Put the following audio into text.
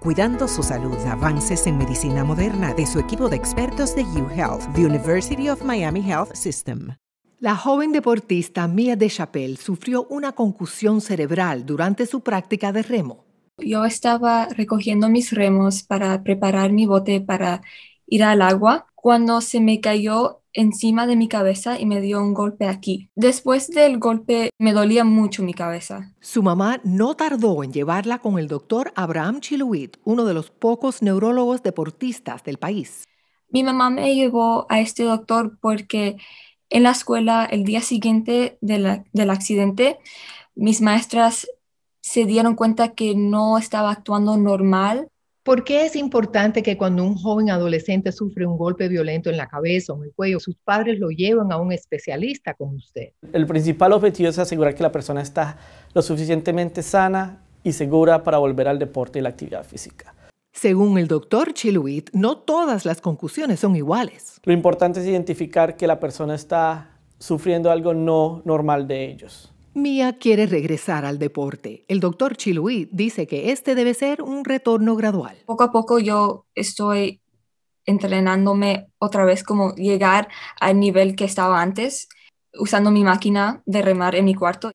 Cuidando su salud, avances en medicina moderna de su equipo de expertos de Health, The University of Miami Health System. La joven deportista Mia Deschapel sufrió una concusión cerebral durante su práctica de remo. Yo estaba recogiendo mis remos para preparar mi bote para ir al agua cuando se me cayó encima de mi cabeza y me dio un golpe aquí. Después del golpe me dolía mucho mi cabeza. Su mamá no tardó en llevarla con el doctor Abraham Chiluit, uno de los pocos neurólogos deportistas del país. Mi mamá me llevó a este doctor porque en la escuela el día siguiente del accidente, mis maestras se dieron cuenta que no estaba actuando normal ¿Por qué es importante que cuando un joven adolescente sufre un golpe violento en la cabeza o en el cuello, sus padres lo lleven a un especialista como usted? El principal objetivo es asegurar que la persona está lo suficientemente sana y segura para volver al deporte y la actividad física. Según el doctor Chiluit, no todas las conclusiones son iguales. Lo importante es identificar que la persona está sufriendo algo no normal de ellos. Mía quiere regresar al deporte. El doctor Chiluí dice que este debe ser un retorno gradual. Poco a poco yo estoy entrenándome otra vez como llegar al nivel que estaba antes, usando mi máquina de remar en mi cuarto.